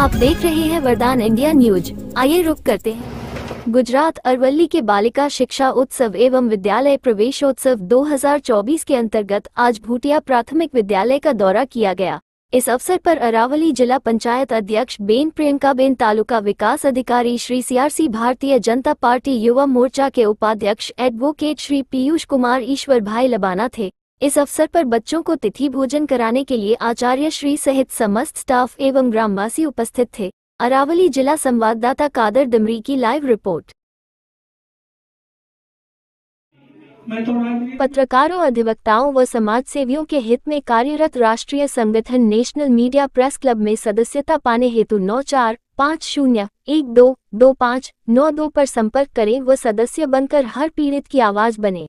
आप देख रहे हैं वरदान इंडिया न्यूज आइए रुक करते हैं गुजरात अरवली के बालिका शिक्षा उत्सव एवं विद्यालय प्रवेशोत्सव 2024 के अंतर्गत आज भूटिया प्राथमिक विद्यालय का दौरा किया गया इस अवसर पर अरावली जिला पंचायत अध्यक्ष बेन प्रियंका बेन तालुका विकास अधिकारी श्री सीआरसी भारतीय जनता पार्टी युवा मोर्चा के उपाध्यक्ष एडवोकेट श्री पीयूष कुमार ईश्वर भाई लबाना थे इस अवसर पर बच्चों को तिथि भोजन कराने के लिए आचार्य श्री सहित समस्त स्टाफ एवं ग्रामवासी उपस्थित थे अरावली जिला संवाददाता कादर दमरी की लाइव रिपोर्ट पत्रकारों अधिवक्ताओं व समाज सेवियों के हित में कार्यरत राष्ट्रीय संगठन नेशनल मीडिया प्रेस क्लब में सदस्यता पाने हेतु नौ चार पाँच शून्य एक दो दो पाँच नौ दो पर संपर्क करें व सदस्य बनकर हर पीड़ित की आवाज़ बने